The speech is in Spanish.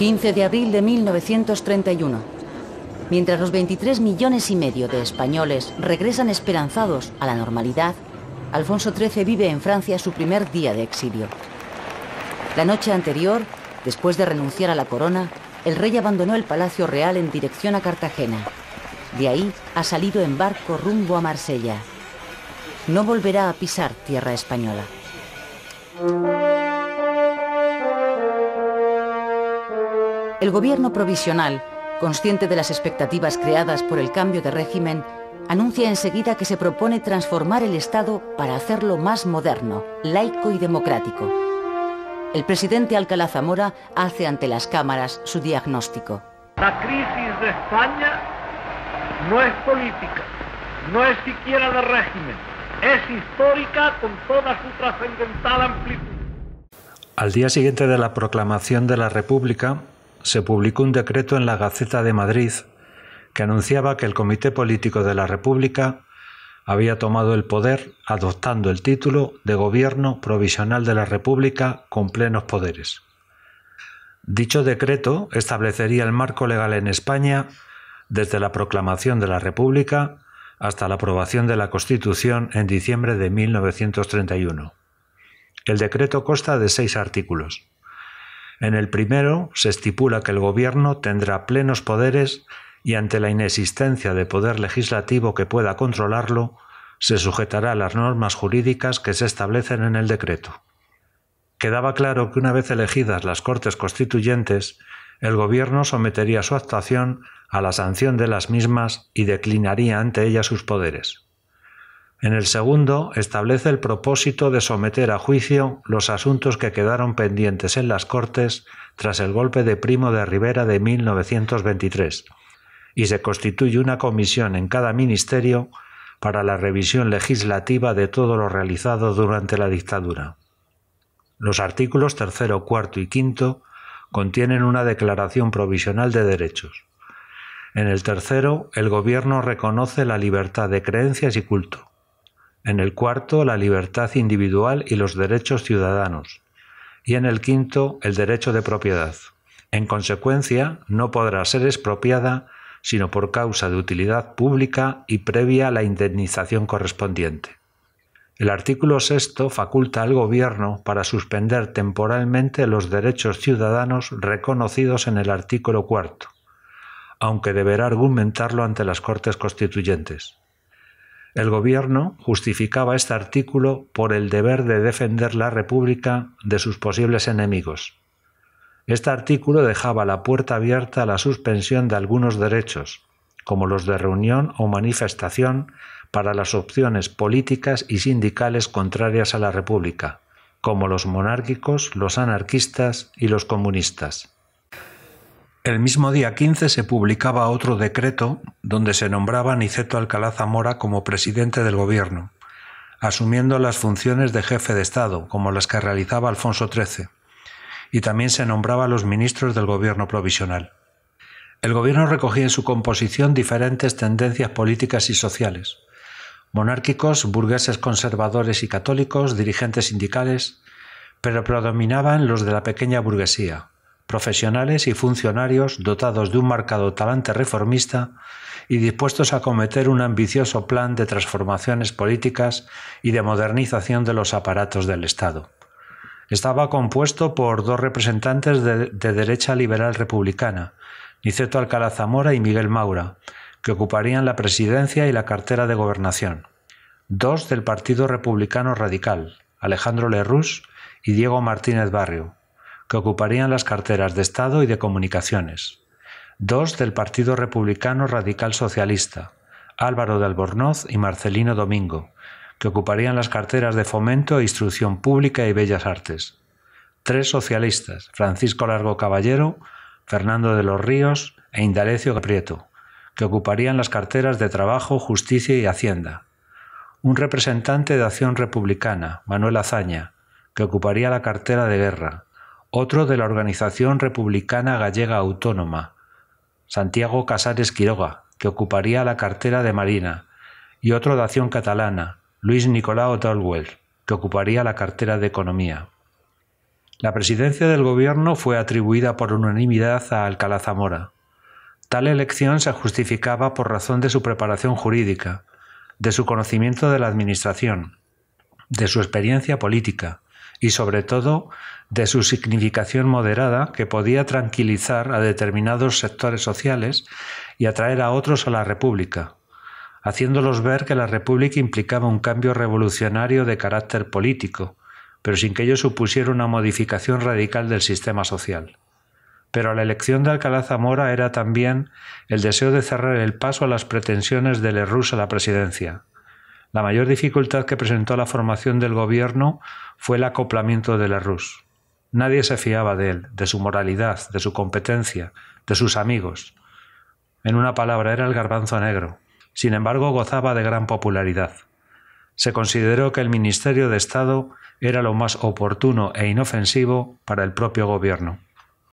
15 de abril de 1931. Mientras los 23 millones y medio de españoles regresan esperanzados a la normalidad, Alfonso XIII vive en Francia su primer día de exilio. La noche anterior, después de renunciar a la corona, el rey abandonó el Palacio Real en dirección a Cartagena. De ahí ha salido en barco rumbo a Marsella. No volverá a pisar tierra española. El gobierno provisional, consciente de las expectativas creadas por el cambio de régimen, anuncia enseguida que se propone transformar el Estado para hacerlo más moderno, laico y democrático. El presidente Alcalá Zamora hace ante las cámaras su diagnóstico. La crisis de España no es política, no es siquiera de régimen, es histórica con toda su trascendental amplitud. Al día siguiente de la proclamación de la República, se publicó un decreto en la Gaceta de Madrid que anunciaba que el Comité Político de la República había tomado el poder adoptando el título de Gobierno Provisional de la República con plenos poderes. Dicho decreto establecería el marco legal en España desde la proclamación de la República hasta la aprobación de la Constitución en diciembre de 1931. El decreto consta de seis artículos. En el primero se estipula que el Gobierno tendrá plenos poderes y ante la inexistencia de poder legislativo que pueda controlarlo, se sujetará a las normas jurídicas que se establecen en el decreto. Quedaba claro que una vez elegidas las Cortes Constituyentes, el Gobierno sometería su actuación a la sanción de las mismas y declinaría ante ellas sus poderes. En el segundo, establece el propósito de someter a juicio los asuntos que quedaron pendientes en las Cortes tras el golpe de Primo de Rivera de 1923, y se constituye una comisión en cada ministerio para la revisión legislativa de todo lo realizado durante la dictadura. Los artículos tercero, cuarto y quinto contienen una declaración provisional de derechos. En el tercero, el Gobierno reconoce la libertad de creencias y culto en el cuarto la libertad individual y los derechos ciudadanos, y en el quinto el derecho de propiedad. En consecuencia, no podrá ser expropiada sino por causa de utilidad pública y previa la indemnización correspondiente. El artículo sexto faculta al Gobierno para suspender temporalmente los derechos ciudadanos reconocidos en el artículo cuarto, aunque deberá argumentarlo ante las Cortes Constituyentes. El gobierno justificaba este artículo por el deber de defender la República de sus posibles enemigos. Este artículo dejaba la puerta abierta a la suspensión de algunos derechos, como los de reunión o manifestación, para las opciones políticas y sindicales contrarias a la República, como los monárquicos, los anarquistas y los comunistas. El mismo día 15 se publicaba otro decreto donde se nombraba Niceto Alcalá Zamora como presidente del gobierno, asumiendo las funciones de jefe de Estado, como las que realizaba Alfonso XIII, y también se nombraba a los ministros del gobierno provisional. El gobierno recogía en su composición diferentes tendencias políticas y sociales, monárquicos, burgueses conservadores y católicos, dirigentes sindicales, pero predominaban los de la pequeña burguesía, profesionales y funcionarios dotados de un marcado talante reformista y dispuestos a cometer un ambicioso plan de transformaciones políticas y de modernización de los aparatos del Estado. Estaba compuesto por dos representantes de, derecha liberal republicana, Niceto Alcalá Zamora y Miguel Maura, que ocuparían la presidencia y la cartera de gobernación. Dos del Partido Republicano Radical, Alejandro Lerroux y Diego Martínez Barrio, que ocuparían las carteras de Estado y de Comunicaciones, dos del Partido Republicano Radical Socialista, Álvaro de Albornoz y Marcelino Domingo, que ocuparían las carteras de Fomento, e Instrucción Pública y Bellas Artes, tres socialistas, Francisco Largo Caballero, Fernando de los Ríos e Indalecio Caprieto, que ocuparían las carteras de Trabajo, Justicia y Hacienda, un representante de Acción Republicana, Manuel Azaña, que ocuparía la cartera de Guerra, otro de la Organización Republicana Gallega Autónoma, Santiago Casares Quiroga, que ocuparía la cartera de Marina, y otro de Acción Catalana, Luis Nicolau Dalwell, que ocuparía la cartera de Economía. La presidencia del gobierno fue atribuida por unanimidad a Alcalá Zamora. Tal elección se justificaba por razón de su preparación jurídica, de su conocimiento de la administración, de su experiencia política, y sobre todo de su significación moderada que podía tranquilizar a determinados sectores sociales y atraer a otros a la República, haciéndolos ver que la República implicaba un cambio revolucionario de carácter político, pero sin que ello supusiera una modificación radical del sistema social. Pero la elección de Alcalá Zamora era también el deseo de cerrar el paso a las pretensiones de Lerroux a la presidencia. La mayor dificultad que presentó la formación del gobierno fue el acoplamiento de Rus. Nadie se fiaba de él, de su moralidad, de su competencia, de sus amigos. En una palabra, era el garbanzo negro. Sin embargo, gozaba de gran popularidad. Se consideró que el Ministerio de Estado era lo más oportuno e inofensivo para el propio gobierno.